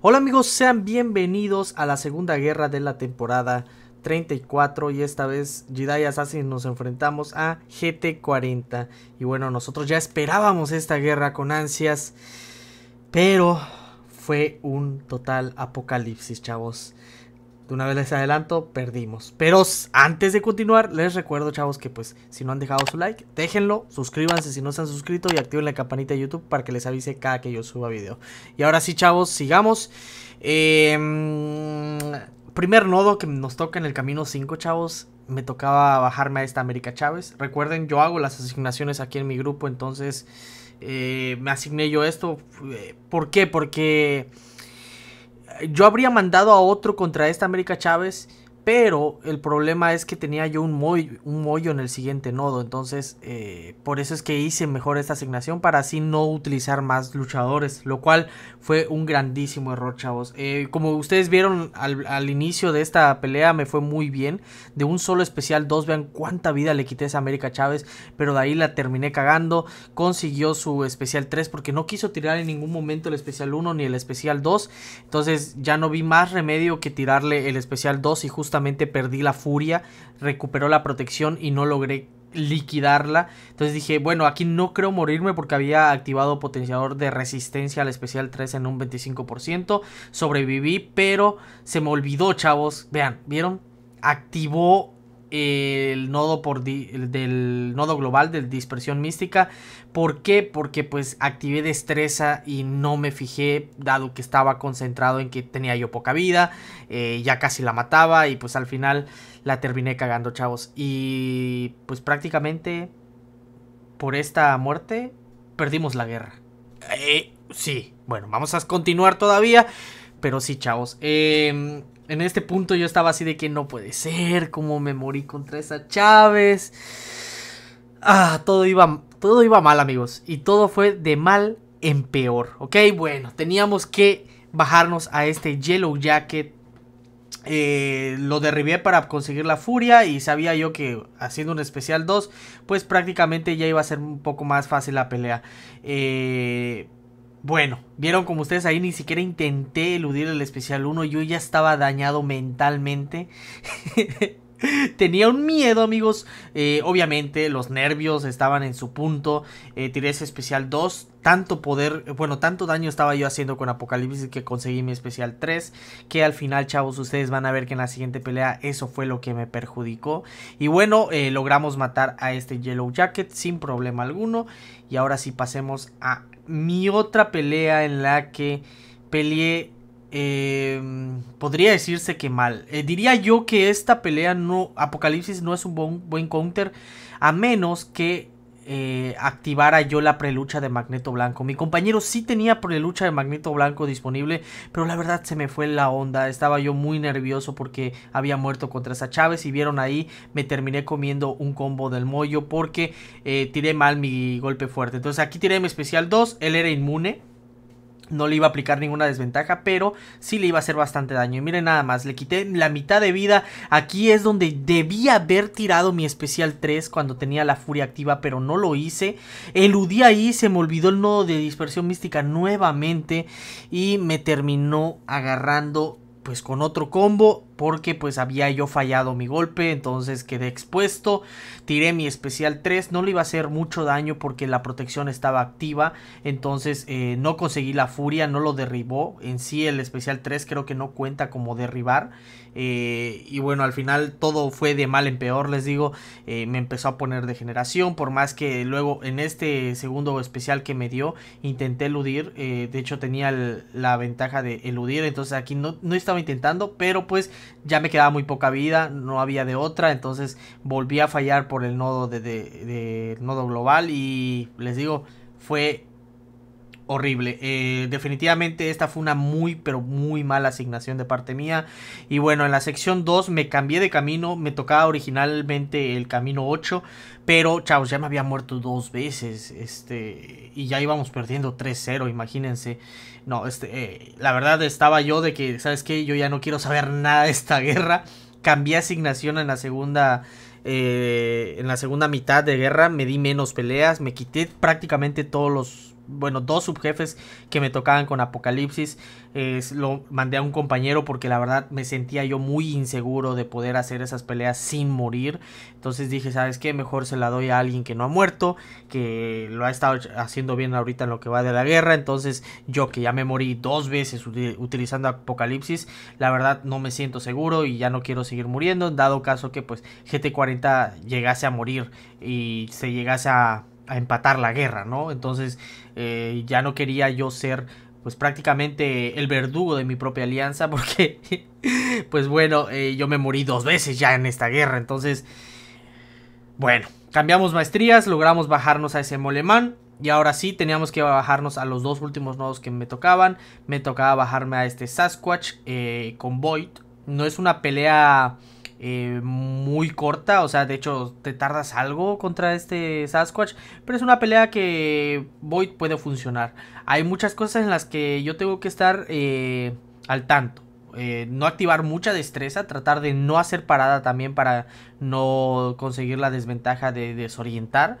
Hola amigos, sean bienvenidos a la segunda guerra de la temporada 34 y esta vez Jedi Assassin nos enfrentamos a GT40 y bueno, nosotros ya esperábamos esta guerra con ansias, pero fue un total apocalipsis, chavos de una vez les adelanto, perdimos. Pero antes de continuar, les recuerdo, chavos, que pues si no han dejado su like, déjenlo, suscríbanse si no se han suscrito y activen la campanita de YouTube para que les avise cada que yo suba video. Y ahora sí, chavos, sigamos. Em, primer nodo que nos toca en el camino 5, chavos. Me tocaba bajarme a esta América Chávez. Recuerden, yo hago las asignaciones aquí en mi grupo, entonces eh, me asigné yo esto. Eh, ¿Por qué? Porque yo habría mandado a otro contra esta América Chávez pero el problema es que tenía yo un, mollo, un mollo en el siguiente nodo. Entonces, eh, por eso es que hice mejor esta asignación para así no utilizar más luchadores. Lo cual fue un grandísimo error, chavos. Eh, como ustedes vieron al, al, inicio de esta pelea, me fue muy bien. De un solo especial 2, vean cuánta vida le quité a esa América Chávez. Pero de ahí la terminé cagando. Consiguió su especial 3 porque no quiso tirar en ningún momento el especial 1 ni el especial 2. Entonces, ya no vi más remedio que tirarle el especial 2 y justamente perdí la furia, recuperó la protección y no logré liquidarla. Entonces dije, bueno, aquí no creo morirme porque había activado potenciador de resistencia al especial 3 en un 25%. Sobreviví, pero se me olvidó, chavos. Vean, ¿vieron? Activó el nodo por del nodo global de dispersión mística. ¿Por qué? Porque pues activé destreza y no me fijé, dado que estaba concentrado en que tenía yo poca vida, eh, ya casi la mataba y pues al final la terminé cagando, chavos. Y pues prácticamente por esta muerte perdimos la guerra. Eh, sí, bueno, vamos a continuar todavía, pero sí, chavos. Eh, en este punto yo estaba así de que no puede ser, cómo me morí contra esa Chávez. Ah, todo iba, todo iba mal, amigos. Y todo fue de mal en peor. Ok, bueno, teníamos que bajarnos a este Yellow Jacket. Eh, lo derribé para conseguir la furia y sabía yo que haciendo un especial 2, pues prácticamente ya iba a ser un poco más fácil la pelea. Eh, bueno, vieron como ustedes ahí ni siquiera intenté eludir el especial 1, yo ya estaba dañado mentalmente. Tenía un miedo, amigos. Eh, obviamente, los nervios estaban en su punto. Eh, tiré ese especial 2. Tanto poder, bueno, tanto daño estaba yo haciendo con Apocalipsis que conseguí mi especial 3. Que al final, chavos, ustedes van a ver que en la siguiente pelea eso fue lo que me perjudicó. Y bueno, eh, logramos matar a este Yellow Jacket sin problema alguno. Y ahora sí pasemos a mi otra pelea en la que peleé Em, podría decirse que mal. Eh, diría yo que esta pelea no. Apocalipsis no es un buen, buen counter. A menos que eh, activara yo la prelucha de Magneto Blanco. Mi compañero sí tenía prelucha de Magneto Blanco disponible, pero la verdad se me fue la onda. Estaba yo muy nervioso porque había muerto contra esa Chávez y vieron ahí, me terminé comiendo un combo del mollo porque eh, tiré mal mi golpe fuerte. Entonces aquí tiré mi especial 2, él era inmune. No le iba a aplicar ninguna desventaja, pero sí le iba a hacer bastante daño. Y miren nada más, le quité la mitad de vida. Aquí es donde debía haber tirado mi especial 3 cuando tenía la furia activa, pero no lo hice. Eludí ahí, se me olvidó el nodo de dispersión mística nuevamente y me terminó agarrando pues con otro combo porque pues había yo fallado mi golpe, entonces quedé expuesto, tiré mi especial 3, no le iba a hacer mucho daño porque la protección estaba activa, entonces eh, no conseguí la furia, no lo derribó, en sí el especial 3 creo que no cuenta como derribar, eh, y bueno, al final todo fue de mal en peor, les digo, eh, me empezó a poner degeneración, por más que luego en este segundo especial que me dio, intenté eludir, de hecho tenía la ventaja de eludir, entonces aquí no, no estaba intentando, pero pues ya me quedaba muy poca vida, no había de otra, entonces volví a fallar por el nodo de, nodo global y les digo, fue horrible. Eh, definitivamente esta fue una muy, pero muy mala asignación de parte mía. Y bueno, en la sección 2 me cambié de camino. Me tocaba originalmente el camino 8. Pero, chavos, ya me había muerto dos veces. Este, y ya íbamos perdiendo 3-0, imagínense. No, este, eh, la verdad estaba yo de que, ¿sabes qué? Yo ya no quiero saber nada de esta guerra. Cambié asignación en la segunda... Eh, en la segunda mitad de guerra me di menos peleas, me quité prácticamente todos los bueno, dos subjefes que me tocaban con Apocalipsis. lo mandé a un compañero porque la verdad me sentía yo muy inseguro de poder hacer esas peleas sin morir. Entonces dije, ¿sabes qué? Mejor se la doy a alguien que no ha muerto, que lo ha estado haciendo bien ahorita en lo que va de la guerra. Entonces yo que ya me morí dos veces utilizando Apocalipsis, la verdad no me siento seguro y ya no quiero seguir muriendo. Dado caso que pues GT40 llegase a morir y se llegase a a empatar la guerra, ¿no? Entonces eh, ya no quería yo ser pues prácticamente el verdugo de mi propia alianza porque pues bueno, eh, yo me morí dos veces ya en esta guerra, entonces bueno, cambiamos maestrías, logramos bajarnos a ese molemán y ahora sí teníamos que bajarnos a los dos últimos nodos que me tocaban, me tocaba bajarme a este Sasquatch eh, con Void, no es una pelea eh, muy corta, o sea, de hecho te tardas algo contra este Sasquatch, pero es una pelea que Void puede funcionar. Hay muchas cosas en las que yo tengo que estar eh, al tanto. Eh, no activar mucha destreza, tratar de no hacer parada también para no conseguir la desventaja de desorientar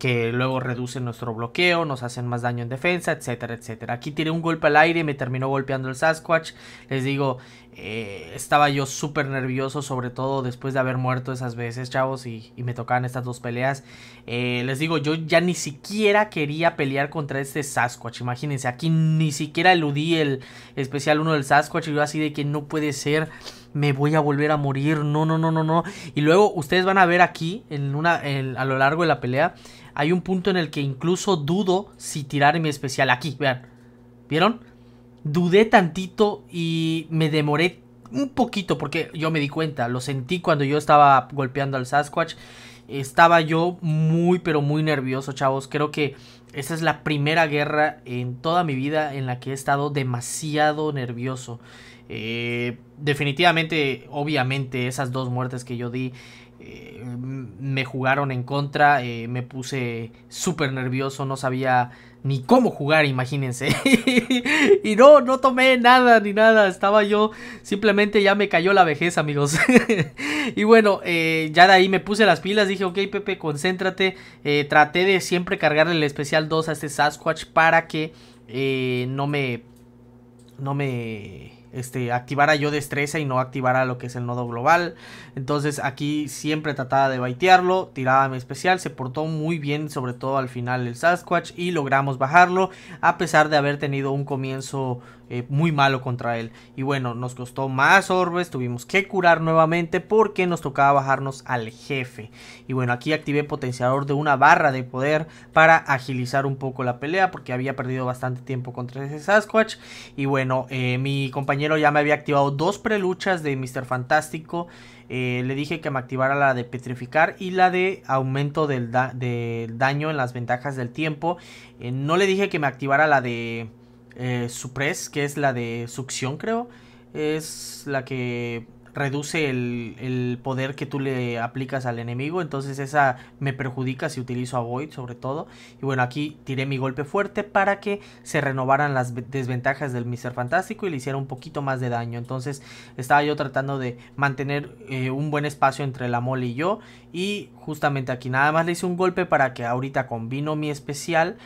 que luego reducen nuestro bloqueo, nos hacen más daño en defensa, etcétera, etcétera. Aquí tiré un golpe al aire y me terminó golpeando el Sasquatch. Les digo, eh, estaba yo súper nervioso, sobre todo después de haber muerto esas veces, chavos, y, me tocaban estas dos peleas. Eh, les digo, yo ya ni siquiera quería pelear contra este Sasquatch, imagínense, aquí ni siquiera eludí el especial uno del Sasquatch y yo así de que no puede ser. Me voy a volver a morir. No, no, no, no, no. Y luego ustedes van a ver aquí, en una, a lo largo de la pelea, hay un punto en el que incluso dudo si tirar mi especial aquí, vean. ¿Vieron? Dudé tantito y me demoré un poquito porque yo me di cuenta, lo sentí cuando yo estaba golpeando al Sasquatch. Estaba yo muy pero muy nervioso, chavos. Creo que esa es la primera guerra en toda mi vida en la que he estado demasiado nervioso. Eh, definitivamente, obviamente, esas dos muertes que yo di eh, me jugaron en contra, eh, me puse súper nervioso, no sabía ni cómo jugar, imagínense. y no, no tomé nada ni nada, estaba yo, simplemente ya me cayó la vejez, amigos. y bueno, eh, ya de ahí me puse las pilas, dije, ok Pepe, concéntrate, traté de siempre cargarle el especial 2 a este Sasquatch para que no me... No me este, activara yo destreza y no activara lo que es el nodo global. Entonces aquí siempre trataba de baitearlo, tiraba mi especial, se portó muy bien, sobre todo al final el Sasquatch y logramos bajarlo, a pesar de haber tenido un comienzo eh, muy malo contra él. Y bueno, nos costó más orbes, tuvimos que curar nuevamente porque nos tocaba bajarnos al jefe. Y bueno, aquí activé potenciador de una barra de poder para agilizar un poco la pelea porque había perdido bastante tiempo contra ese Sasquatch. Y bueno, eh, mi compañero ya me había activado dos preluchas de Mr. Fantástico. Eh, le dije que me activara la de petrificar y la de aumento del daño en las ventajas del tiempo. no le dije que me activara la de eh, Suppress, que es la de succión, creo. Es la que reduce el, poder que tú le aplicas al enemigo. Entonces esa me perjudica si utilizo a Void sobre todo. Y bueno, aquí tiré mi golpe fuerte para que se renovaran las desventajas del Mister Fantástico y le hiciera un poquito más de daño. Entonces estaba yo tratando de mantener eh, un buen espacio entre la mole y yo. Y justamente aquí nada más le hice un golpe para que ahorita combino mi especial.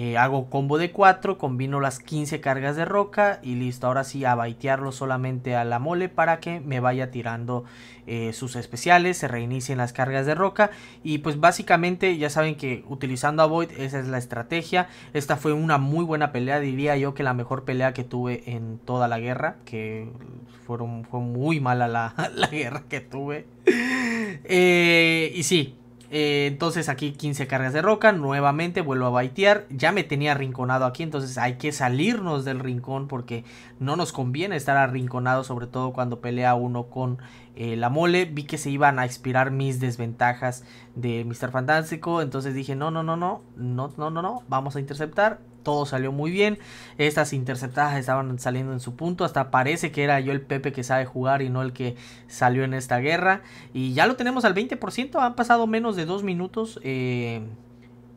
Eh, hago combo de 4, combino las 15 cargas de roca y listo. Ahora sí a baitearlo solamente a la mole para que me vaya tirando eh, sus especiales, se reinicien las cargas de roca. Y pues básicamente ya saben que utilizando a Void esa es la estrategia. Esta fue una muy buena pelea, diría yo que la mejor pelea que tuve en toda la guerra. Que fueron, fue muy mala la, guerra que tuve. Eh, y sí, eh, entonces aquí 15 cargas de roca, nuevamente vuelvo a baitear, ya me tenía arrinconado aquí, entonces hay que salirnos del rincón porque no nos conviene estar arrinconado, sobre todo cuando pelea uno con eh, la mole. Vi que se iban a expirar mis desventajas de Mr. Fantástico, entonces dije no, no, no, no, no, no, no, no, vamos a interceptar todo salió muy bien. Estas interceptadas estaban saliendo en su punto. Hasta parece que era yo el Pepe que sabe jugar y no el que salió en esta guerra. Y ya lo tenemos al 20%. Han pasado menos de dos minutos. Eh,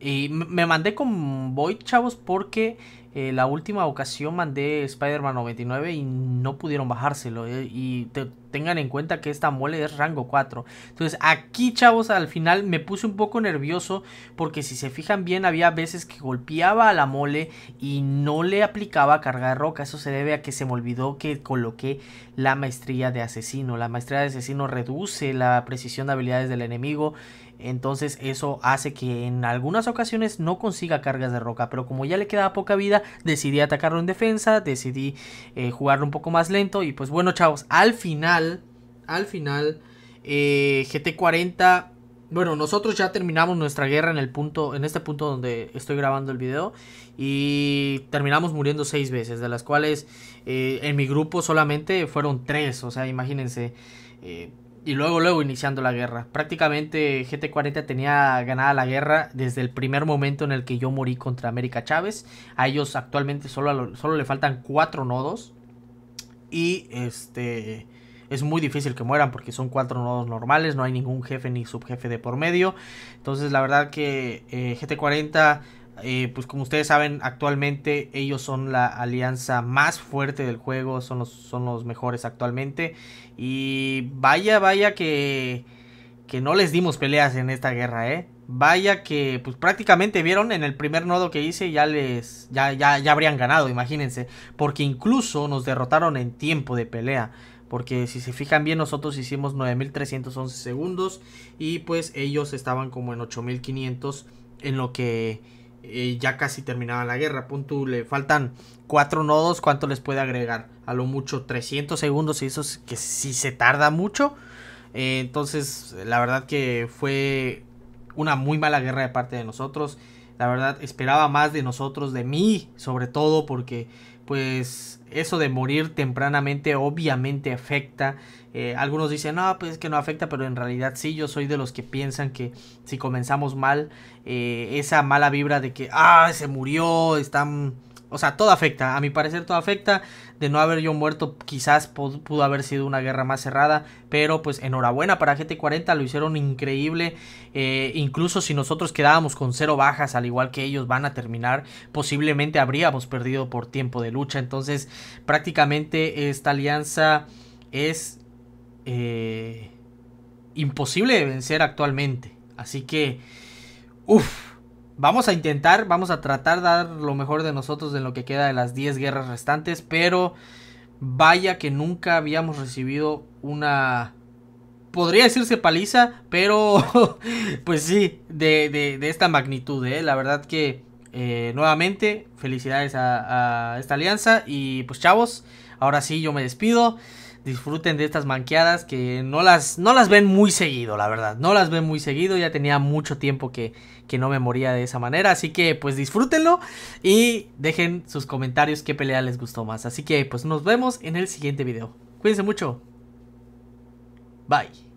y me mandé con Void, chavos, porque eh, la última ocasión mandé Spider-Man 99 y no pudieron bajárselo. Eh, y tengan en cuenta que esta mole es rango 4. Entonces aquí, chavos, al final me puse un poco nervioso porque si se fijan bien había veces que golpeaba a la mole y no le aplicaba carga de roca. Eso se debe a que se me olvidó que coloqué la maestría de asesino. La maestría de asesino reduce la precisión de habilidades del enemigo entonces eso hace que en algunas ocasiones no consiga cargas de roca. Pero como ya le quedaba poca vida, decidí atacarlo en defensa. Decidí eh, jugarlo un poco más lento. Y pues bueno, chavos, al final, al final, eh, GT40... Bueno, nosotros ya terminamos nuestra guerra en el punto, en este punto donde estoy grabando el video y terminamos muriendo seis veces, de las cuales eh, en mi grupo solamente fueron tres, o sea, imagínense, y luego, luego iniciando la guerra. Prácticamente GT40 tenía ganada la guerra desde el primer momento en el que yo morí contra América Chávez. A ellos actualmente solo, solo le faltan cuatro nodos. Y este es muy difícil que mueran porque son cuatro nodos normales, no hay ningún jefe ni subjefe de por medio. Entonces la verdad que eh, GT40 eh, pues como ustedes saben, actualmente ellos son la alianza más fuerte del juego, son los, son los mejores actualmente. Y vaya, vaya que, que no les dimos peleas en esta guerra, ¿eh? Vaya que, pues prácticamente vieron en el primer nodo que hice, ya les, ya, ya, ya habrían ganado, imagínense. Porque incluso nos derrotaron en tiempo de pelea. Porque si se fijan bien, nosotros hicimos 9311 segundos y pues ellos estaban como en 8500 en lo que eh, ya casi terminaba la guerra. Punto, le faltan cuatro nodos, ¿cuánto les puede agregar? A lo mucho 300 segundos y eso que si se tarda mucho. Eh, entonces, la verdad que fue una muy mala guerra de parte de nosotros. La verdad, esperaba más de nosotros, de mí, sobre todo, porque pues eso de morir tempranamente obviamente afecta eh, algunos dicen, no, pues es que no afecta, pero en realidad sí, yo soy de los que piensan que si comenzamos mal, eh, esa mala vibra de que, ah, se murió, están... O sea, todo afecta, a mi parecer todo afecta. De no haber yo muerto, quizás pudo haber sido una guerra más cerrada. Pero pues enhorabuena para GT40, lo hicieron increíble. Eh, incluso si nosotros quedábamos con cero bajas, al igual que ellos van a terminar, posiblemente habríamos perdido por tiempo de lucha. Entonces prácticamente esta alianza es eh, imposible de vencer actualmente. Así que, uff, vamos a intentar, vamos a tratar de dar lo mejor de nosotros en lo que queda de las 10 guerras restantes, pero vaya que nunca habíamos recibido una... Podría decirse paliza, pero pues sí, de, de, de esta magnitud, ¿eh? La verdad que eh, nuevamente, felicidades a, a esta alianza y pues chavos, ahora sí yo me despido disfruten de estas manqueadas que no las, no las ven muy seguido, la verdad. No las ven muy seguido, ya tenía mucho tiempo que, que no me moría de esa manera. Así que pues disfrútenlo y dejen sus comentarios qué pelea les gustó más. Así que pues nos vemos en el siguiente video. Cuídense mucho. Bye.